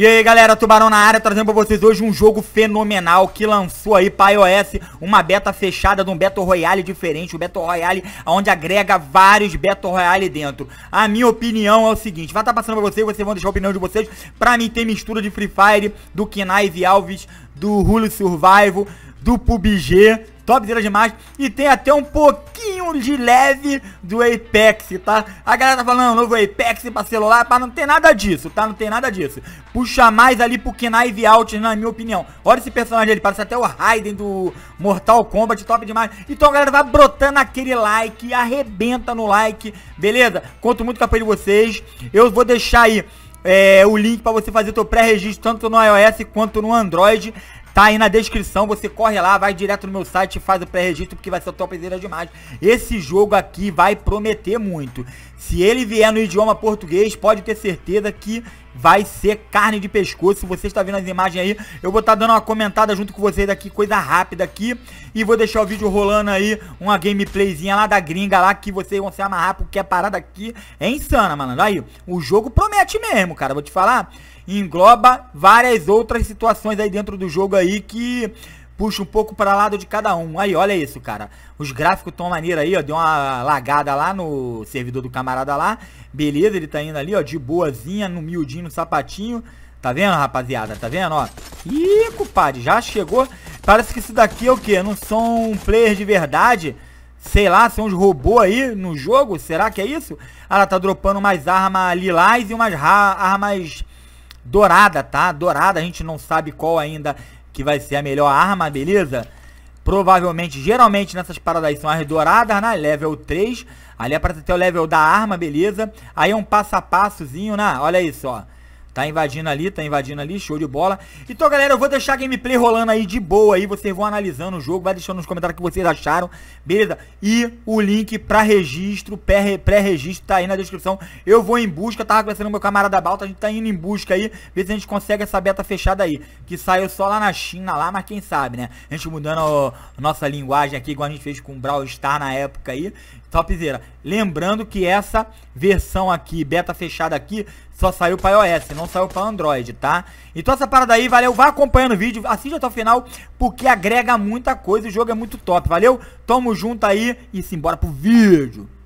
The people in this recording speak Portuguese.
E aí galera, Tubarão na área, trazendo pra vocês hoje um jogo fenomenal que lançou aí pra iOS uma beta fechada de um Battle Royale diferente, o um Battle Royale onde agrega vários Battle Royale dentro. A minha opinião é o seguinte, vai estar tá passando pra vocês, vocês vão deixar a opinião de vocês. Pra mim tem mistura de Free Fire, do Knife Alves, do Hulu Survival, do PUBG, topzera demais. E tem até um pouquinho pouquinho de leve do Apex, tá? A galera tá falando, novo Apex pra celular, para não ter nada disso, tá? Não tem nada disso. Puxa mais ali pro Knife Out, na minha opinião. Olha esse personagem dele, parece até o Raiden do Mortal Kombat, top demais. Então, galera, vai brotando aquele like, arrebenta no like, beleza? Conto muito com a apoio de vocês. Eu vou deixar aí é, o link para você fazer o teu pré-registro tanto no iOS quanto no Android. Tá aí na descrição, você corre lá, vai direto no meu site e faz o pré-registro, porque vai ser topzera demais. Esse jogo aqui vai prometer muito. Se ele vier no idioma português, pode ter certeza que vai ser carne de pescoço. Você está vendo as imagens aí, eu vou estar tá dando uma comentada junto com vocês aqui, coisa rápida aqui. E vou deixar o vídeo rolando aí, uma gameplayzinha lá da gringa lá, que vocês vão se amarrar, porque a parada aqui é insana, mano. Aí, o jogo promete mesmo, cara, vou te falar engloba várias outras situações aí dentro do jogo aí que puxa um pouco para lado de cada um. Aí, olha isso, cara. Os gráficos tão maneiro aí, ó. Deu uma lagada lá no servidor do camarada lá. Beleza, ele tá indo ali, ó, de boazinha, no miudinho, no sapatinho. Tá vendo, rapaziada? Tá vendo, ó? Ih, cumpade, já chegou. Parece que isso daqui é o quê? Não são players de verdade? Sei lá, são os robôs aí no jogo? Será que é isso? Ela tá dropando mais armas lilás e umas armas dourada, tá? Dourada, a gente não sabe qual ainda que vai ser a melhor arma, beleza? Provavelmente, geralmente nessas paradas aí são as douradas, né? Level 3. Ali é pra ter o level da arma, beleza? Aí é um passo a passozinho, né? Olha isso, ó. Tá invadindo ali, tá invadindo ali, show de bola. Então, galera, eu vou deixar a gameplay rolando aí de boa aí. Vocês vão analisando o jogo, vai deixando nos comentários o que vocês acharam, beleza? E o link pra registro, pré-registro, tá aí na descrição. Eu vou em busca, tava conversando com meu camarada Balta, a gente tá indo em busca aí, ver se a gente consegue essa beta fechada aí. Que saiu só lá na China, lá, mas quem sabe, né? A gente mudando a nossa linguagem aqui, igual a gente fez com o Brawl Star na época aí. Topzera. Lembrando que essa versão aqui, beta fechada aqui, só saiu pra iOS, não saiu pra Android, tá? Então essa parada aí, valeu, vá acompanhando o vídeo, assiste até o final, porque agrega muita coisa, o jogo é muito top, valeu? Tamo junto aí e simbora pro vídeo.